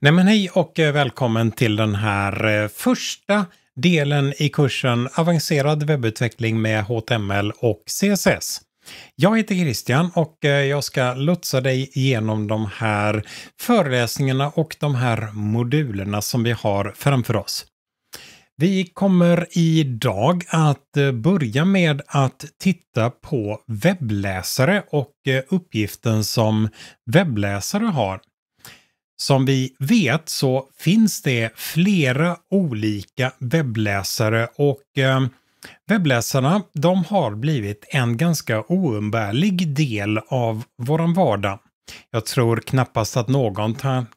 Nej men hej och eh, välkommen till den här eh, första delen i kursen Avancerad webbutveckling med HTML och CSS. Jag heter Christian och eh, jag ska lotsa dig genom de här föreläsningarna och de här modulerna som vi har framför oss. Vi kommer idag att börja med att titta på webbläsare och uppgiften som webbläsare har. Som vi vet så finns det flera olika webbläsare och eh, webbläsarna de har blivit en ganska oumbärlig del av vår vardag. Jag tror knappast att någon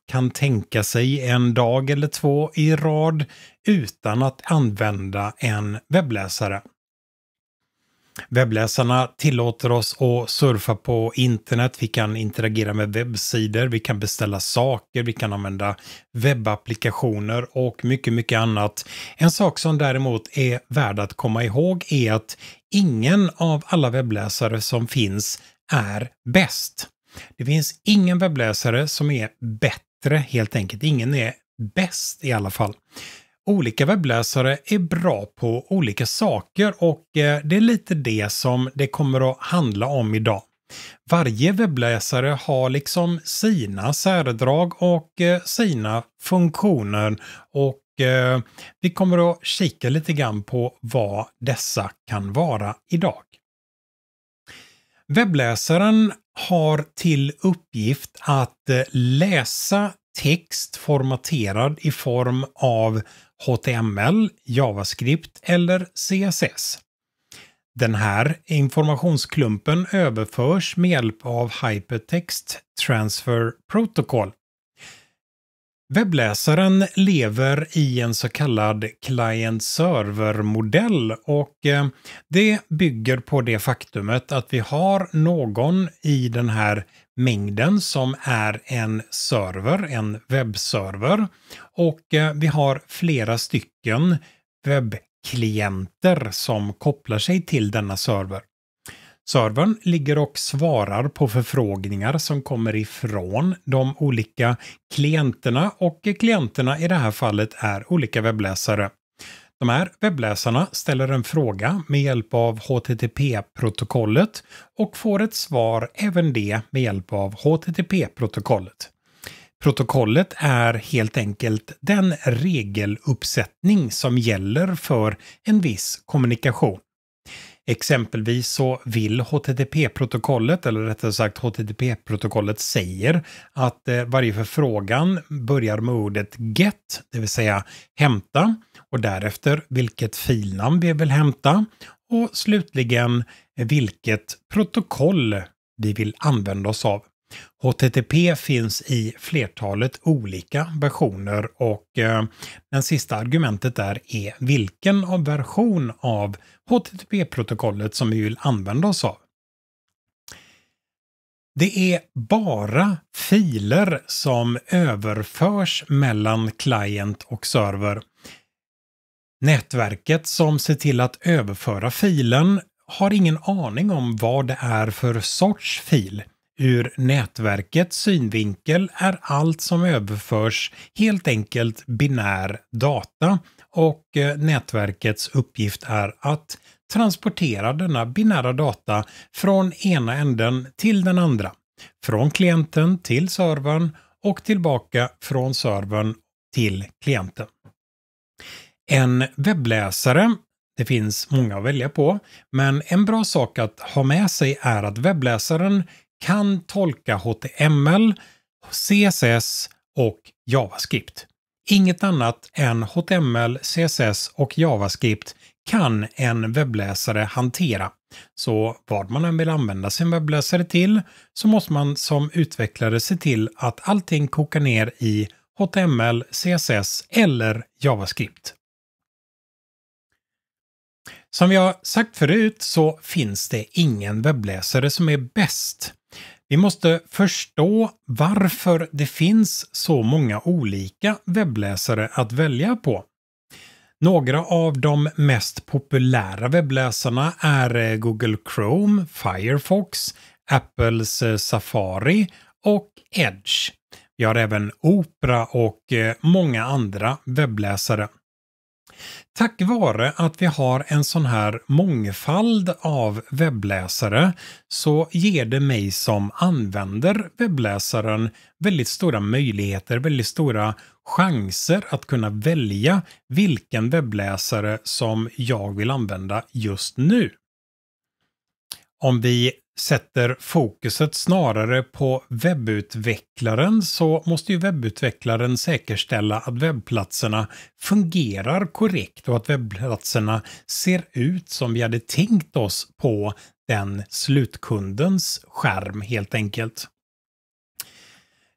kan tänka sig en dag eller två i rad utan att använda en webbläsare. Webbläsarna tillåter oss att surfa på internet, vi kan interagera med webbsidor, vi kan beställa saker, vi kan använda webbapplikationer och mycket, mycket annat. En sak som däremot är värd att komma ihåg är att ingen av alla webbläsare som finns är bäst. Det finns ingen webbläsare som är bättre helt enkelt, ingen är bäst i alla fall olika webbläsare är bra på olika saker och eh, det är lite det som det kommer att handla om idag. Varje webbläsare har liksom sina särdrag och eh, sina funktioner och eh, vi kommer att kika lite grann på vad dessa kan vara idag. Webbläsaren har till uppgift att läsa text formaterad i form av HTML, JavaScript eller CSS. Den här informationsklumpen överförs med hjälp av Hypertext Transfer Protocol. Webbläsaren lever i en så kallad client-server-modell och eh, det bygger på det faktumet att vi har någon i den här mängden som är en server, en webbserver. Och eh, vi har flera stycken webbklienter som kopplar sig till denna server. Servern ligger och svarar på förfrågningar som kommer ifrån de olika klienterna och klienterna i det här fallet är olika webbläsare. De här webbläsarna ställer en fråga med hjälp av HTTP-protokollet och får ett svar även det med hjälp av HTTP-protokollet. Protokollet är helt enkelt den regeluppsättning som gäller för en viss kommunikation. Exempelvis så vill HTTP-protokollet, eller rättare sagt HTTP-protokollet säger att eh, varje förfrågan börjar med ordet get, det vill säga hämta, och därefter vilket filnamn vi vill hämta och slutligen vilket protokoll vi vill använda oss av HTTP finns i flertalet olika versioner och eh, den sista argumentet där är vilken av version av HTTP-protokollet som vi vill använda oss av. Det är bara filer som överförs mellan client och server. Nätverket som ser till att överföra filen har ingen aning om vad det är för sorts fil. Ur nätverkets synvinkel är allt som överförs helt enkelt binär data och eh, nätverkets uppgift är att transportera denna binära data från ena änden till den andra. Från klienten till servern och tillbaka från servern till klienten. En webbläsare det finns många att välja på, men en bra sak att ha med sig är att webbläsaren kan tolka HTML, CSS och JavaScript. Inget annat än HTML, CSS och JavaScript kan en webbläsare hantera. Så vad man än vill använda sin webbläsare till så måste man som utvecklare se till att allting kokar ner i HTML, CSS eller JavaScript. Som jag sagt förut så finns det ingen webbläsare som är bäst. Vi måste förstå varför det finns så många olika webbläsare att välja på. Några av de mest populära webbläsarna är eh, Google Chrome, Firefox, Apples eh, Safari och Edge. Vi har även Opera och eh, många andra webbläsare. Tack vare att vi har en sån här mångfald av webbläsare så ger det mig som använder webbläsaren väldigt stora möjligheter, väldigt stora chanser att kunna välja vilken webbläsare som jag vill använda just nu. Om vi sätter fokuset snarare på webbutvecklaren så måste ju webbutvecklaren säkerställa att webbplatserna fungerar korrekt och att webbplatserna ser ut som vi hade tänkt oss på den slutkundens skärm helt enkelt.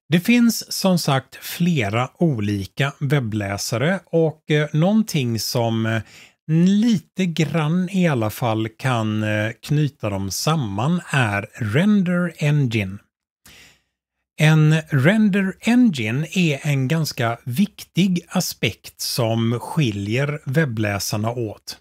Det finns som sagt flera olika webbläsare och eh, någonting som eh, lite grann i alla fall kan eh, knyta dem samman är Render Engine. En Render Engine är en ganska viktig aspekt som skiljer webbläsarna åt.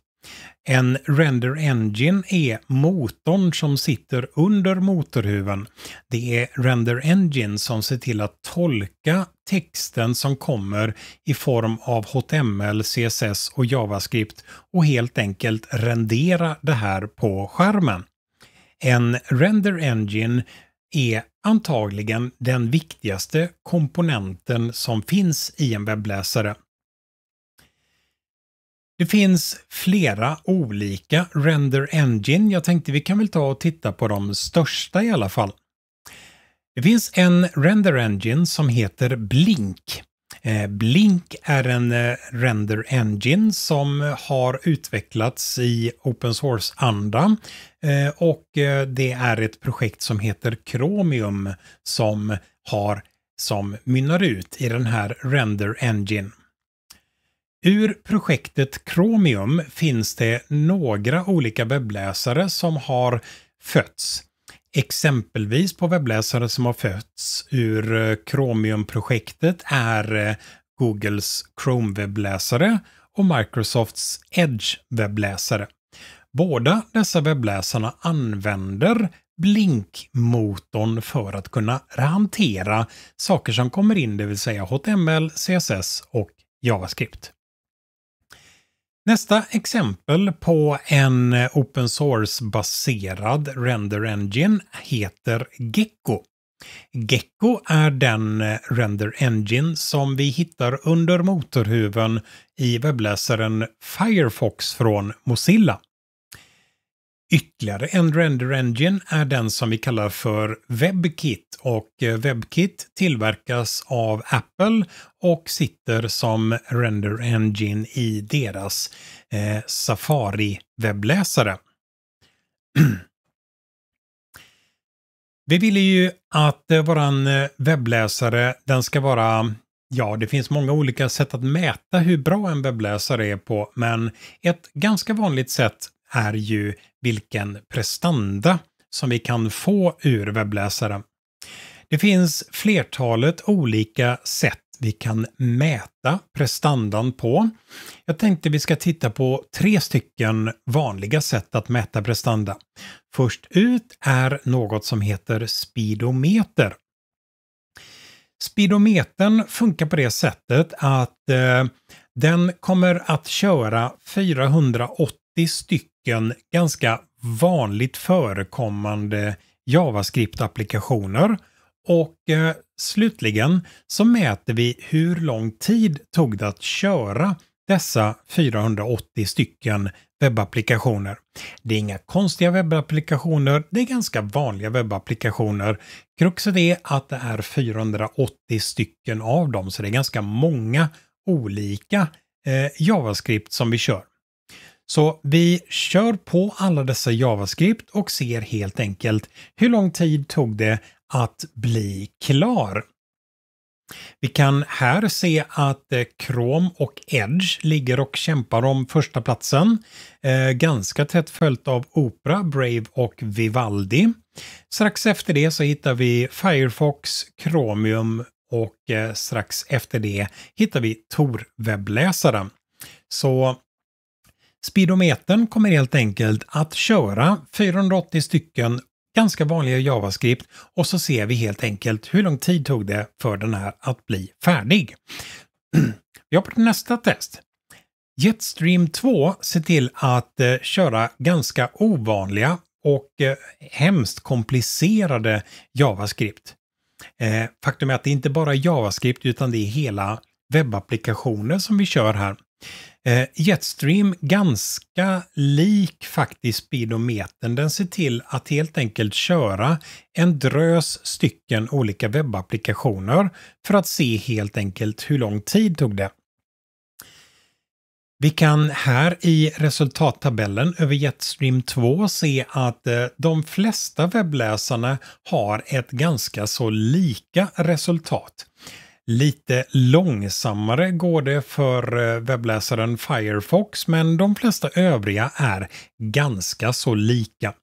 En render engine är motorn som sitter under motorhuven. Det är render engine som ser till att tolka texten som kommer i form av HTML, CSS och JavaScript och helt enkelt rendera det här på skärmen. En render engine är antagligen den viktigaste komponenten som finns i en webbläsare. Det finns flera olika Render Engine. Jag tänkte vi kan väl ta och titta på de största i alla fall. Det finns en Render Engine som heter Blink. Eh, Blink är en eh, Render Engine som har utvecklats i open source-anda eh, och det är ett projekt som heter Chromium som har som mynnar ut i den här Render Engine. Ur projektet Chromium finns det några olika webbläsare som har fötts. Exempelvis på webbläsare som har fötts ur eh, Chromium-projektet är eh, Googles Chrome-webbläsare och Microsofts Edge-webbläsare. Båda dessa webbläsarna använder blinkmotorn för att kunna hantera saker som kommer in, det vill säga HTML, CSS och JavaScript. Nästa exempel på en open source-baserad render engine heter Gecko. Gecko är den render engine som vi hittar under motorhuven i webbläsaren Firefox från Mozilla. Ytterligare en render engine är den som vi kallar för WebKit och eh, WebKit tillverkas av Apple och sitter som render engine i deras eh, Safari-webbläsare. vi ville ju att eh, våran eh, webbläsare, den ska vara Ja, det finns många olika sätt att mäta hur bra en webbläsare är på, men ett ganska vanligt sätt är ju vilken prestanda som vi kan få ur webbläsaren. Det finns flertalet olika sätt vi kan mäta prestandan på. Jag tänkte vi ska titta på tre stycken vanliga sätt att mäta prestanda. Först ut är något som heter speedometer. Speedometern funkar på det sättet att eh, den kommer att köra 480 stycken stycken ganska vanligt förekommande JavaScript-applikationer. Och eh, slutligen så mäter vi hur lång tid tog det att köra dessa 480 stycken webbapplikationer. Det är inga konstiga webbapplikationer, det är ganska vanliga webbapplikationer. Kruxet är att det är 480 stycken av dem, så det är ganska många olika eh, JavaScript som vi kör. Så vi kör på alla dessa JavaScript och ser helt enkelt hur lång tid tog det att bli klar. Vi kan här se att eh, Chrome och Edge ligger och kämpar om första platsen. Eh, ganska tätt följt av Opera, Brave och Vivaldi. Strax efter det så hittar vi Firefox, Chromium och eh, strax efter det hittar vi Tor-webbläsaren. Så Speedometern kommer helt enkelt att köra 480 stycken ganska vanliga JavaScript och så ser vi helt enkelt hur lång tid tog det för den här att bli färdig. vi hoppar till nästa test. Jetstream 2 ser till att eh, köra ganska ovanliga och eh, hemskt komplicerade JavaScript. Eh, faktum är att det inte bara är JavaScript utan det är hela webbapplikationer som vi kör här. Eh, Jetstream, ganska lik faktiskt speedometern, den ser till att helt enkelt köra en drös stycken olika webbapplikationer för att se helt enkelt hur lång tid tog det. Vi kan här i resultattabellen över Jetstream 2 se att eh, de flesta webbläsarna har ett ganska så lika resultat. Lite långsammare går det för eh, webbläsaren Firefox, men de flesta övriga är ganska så lika.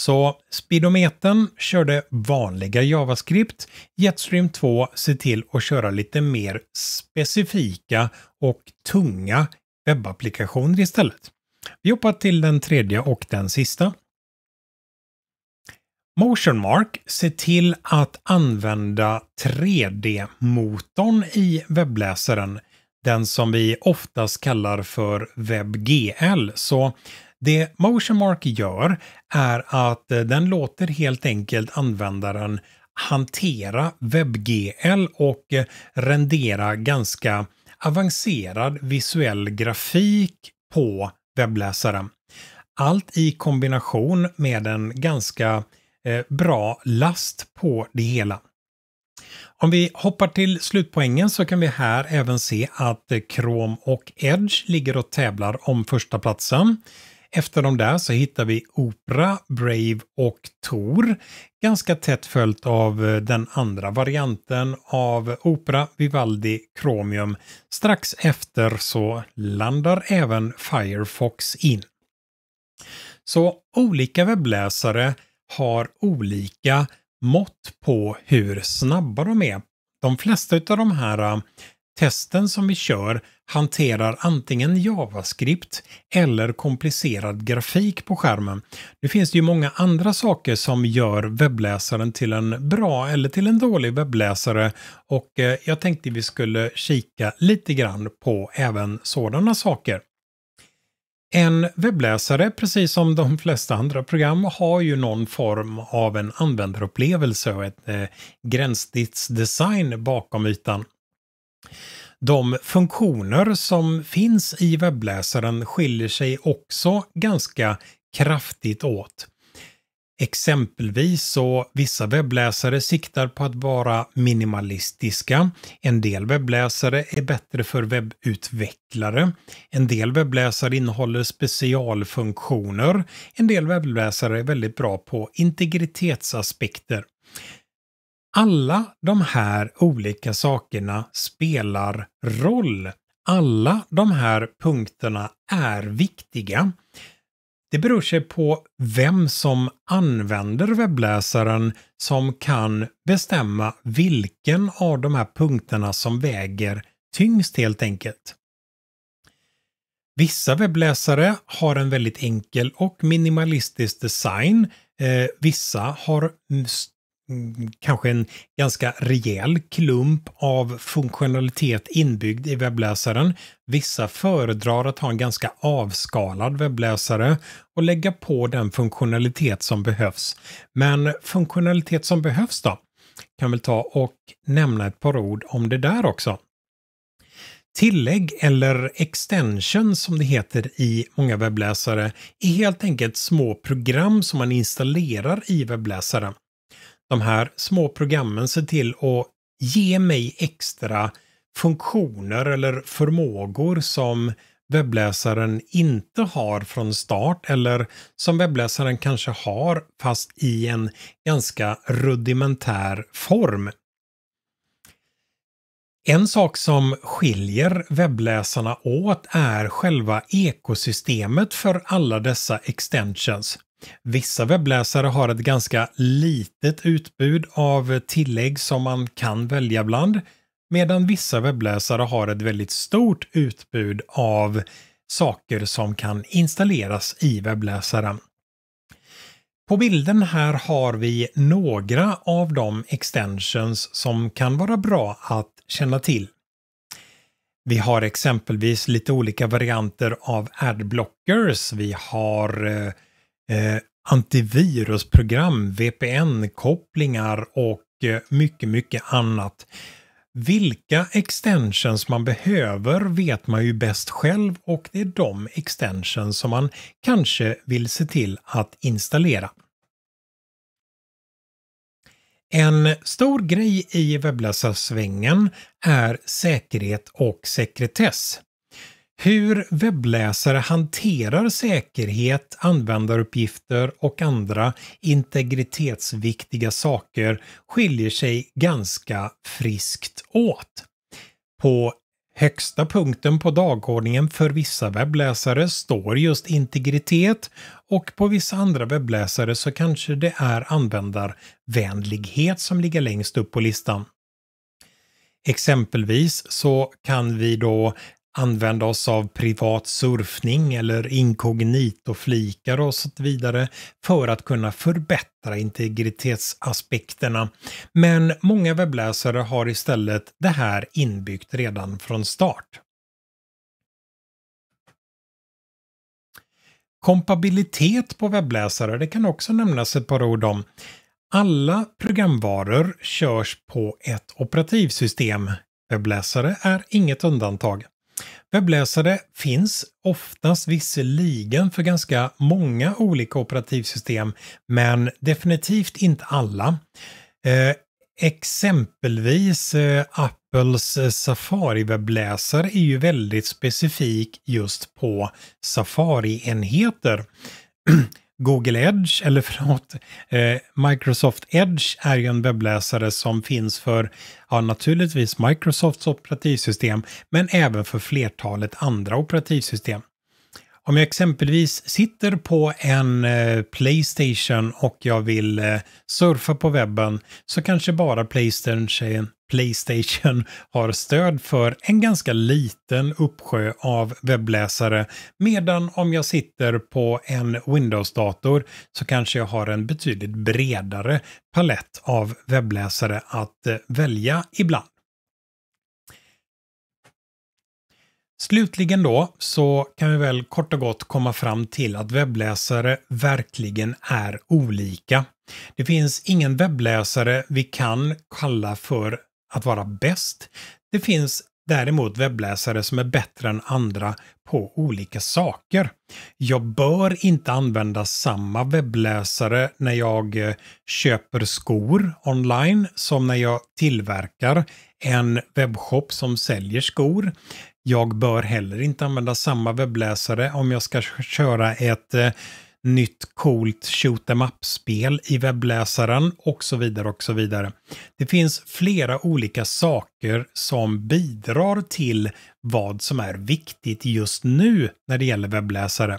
Så speedometern körde vanliga JavaScript. Jetstream 2 ser till att köra lite mer specifika och tunga webbapplikationer istället. Vi hoppar till den tredje och den sista. Motionmark ser till att använda 3D-motorn i webbläsaren. Den som vi oftast kallar för WebGL. Så det Motionmark gör är att eh, den låter helt enkelt användaren hantera WebGL och eh, rendera ganska avancerad visuell grafik på webbläsaren. Allt i kombination med en ganska Eh, bra last på det hela. Om vi hoppar till slutpoängen så kan vi här även se att eh, Chrome och Edge ligger och tävlar om första platsen. Efter dem där så hittar vi Opera, Brave och Tor. Ganska tätt följt av eh, den andra varianten av Opera, Vivaldi, Chromium. Strax efter så landar även Firefox in. Så olika webbläsare har olika mått på hur snabba de är. De flesta av de här äh, testen som vi kör hanterar antingen JavaScript eller komplicerad grafik på skärmen. Nu finns det ju många andra saker som gör webbläsaren till en bra eller till en dålig webbläsare och äh, jag tänkte vi skulle kika lite grann på även sådana saker. En webbläsare, precis som de flesta andra program, har ju någon form av en användarupplevelse och ett eh, gränssnittsdesign bakom ytan. De funktioner som finns i webbläsaren skiljer sig också ganska kraftigt åt. Exempelvis så vissa webbläsare siktar på att vara minimalistiska. En del webbläsare är bättre för webbutvecklare. En del webbläsare innehåller specialfunktioner. En del webbläsare är väldigt bra på integritetsaspekter. Alla de här olika sakerna spelar roll. Alla de här punkterna är viktiga. Det beror sig på vem som använder webbläsaren som kan bestämma vilken av de här punkterna som väger tyngst helt enkelt. Vissa webbläsare har en väldigt enkel och minimalistisk design. Eh, vissa har Mm, kanske en ganska rejäl klump av funktionalitet inbyggd i webbläsaren. Vissa föredrar att ha en ganska avskalad webbläsare och lägga på den funktionalitet som behövs. Men funktionalitet som behövs då? Kan väl ta och nämna ett par ord om det där också. Tillägg eller extension som det heter i många webbläsare är helt enkelt små program som man installerar i webbläsaren de här små programmen se till att ge mig extra funktioner eller förmågor som webbläsaren inte har från start eller som webbläsaren kanske har fast i en ganska rudimentär form. En sak som skiljer webbläsarna åt är själva ekosystemet för alla dessa extensions. Vissa webbläsare har ett ganska litet utbud av tillägg som man kan välja bland, medan vissa webbläsare har ett väldigt stort utbud av saker som kan installeras i webbläsaren. På bilden här har vi några av de extensions som kan vara bra att känna till. Vi har exempelvis lite olika varianter av adblockers. Vi har eh, eh, antivirusprogram, VPN-kopplingar och eh, mycket, mycket annat. Vilka extensions man behöver vet man ju bäst själv och det är de extensions som man kanske vill se till att installera. En stor grej i webbläsarsvängen är säkerhet och sekretess. Hur webbläsare hanterar säkerhet, användaruppgifter och andra integritetsviktiga saker skiljer sig ganska friskt åt. På högsta punkten på dagordningen för vissa webbläsare står just integritet och på vissa andra webbläsare så kanske det är användarvänlighet som ligger längst upp på listan. Exempelvis så kan vi då använda oss av privat surfning eller inkognito-flikar och så vidare för att kunna förbättra integritetsaspekterna. Men många webbläsare har istället det här inbyggt redan från start. Kompabilitet på webbläsare, det kan också nämnas ett par ord om. Alla programvaror körs på ett operativsystem. Webbläsare är inget undantag. Webbläsare finns oftast visserligen för ganska många olika operativsystem, men definitivt inte alla. Eh, exempelvis eh, Apples eh, Safari-webbläsare är ju väldigt specifik just på Safari-enheter. Google Edge, eller förlåt, eh, Microsoft Edge är ju en webbläsare som finns för, ja naturligtvis Microsofts operativsystem, men även för flertalet andra operativsystem. Om jag exempelvis sitter på en eh, Playstation och jag vill eh, surfa på webben så kanske bara Playstation Playstation har stöd för en ganska liten uppsjö av webbläsare. Medan om jag sitter på en Windows-dator så kanske jag har en betydligt bredare palett av webbläsare att eh, välja ibland. Slutligen då så kan vi väl kort och gott komma fram till att webbläsare verkligen är olika. Det finns ingen webbläsare vi kan kalla för att vara bäst. Det finns däremot webbläsare som är bättre än andra på olika saker. Jag bör inte använda samma webbläsare när jag eh, köper skor online som när jag tillverkar en webbshop som säljer skor. Jag bör heller inte använda samma webbläsare om jag ska köra ett eh, nytt coolt shoot em up-spel i webbläsaren och så vidare och så vidare. Det finns flera olika saker som bidrar till vad som är viktigt just nu när det gäller webbläsare.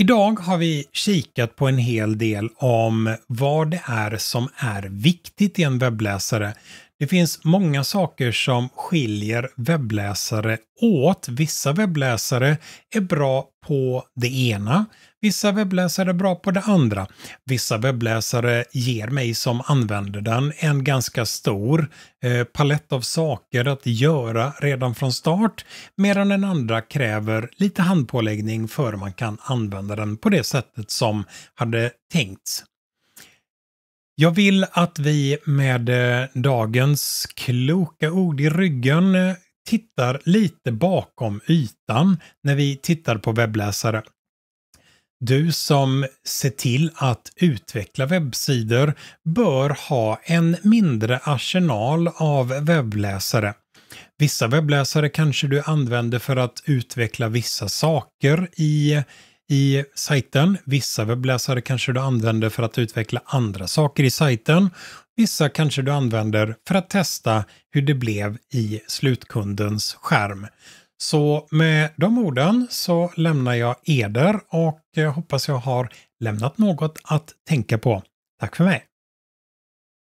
Idag har vi kikat på en hel del om vad det är som är viktigt i en webbläsare. Det finns många saker som skiljer webbläsare åt. Vissa webbläsare är bra på det ena, vissa webbläsare är bra på det andra. Vissa webbläsare ger mig som använder den en ganska stor eh, palett av saker att göra redan från start, medan den andra kräver lite handpåläggning för man kan använda den på det sättet som hade tänkts. Jag vill att vi med eh, dagens kloka ord i ryggen eh, tittar lite bakom ytan när vi tittar på webbläsare. Du som ser till att utveckla webbsidor bör ha en mindre arsenal av webbläsare. Vissa webbläsare kanske du använder för att utveckla vissa saker i i sajten. Vissa webbläsare kanske du använder för att utveckla andra saker i sajten. Vissa kanske du använder för att testa hur det blev i slutkundens skärm. Så med de orden så lämnar jag eder och eh, hoppas jag har lämnat något att tänka på. Tack för mig!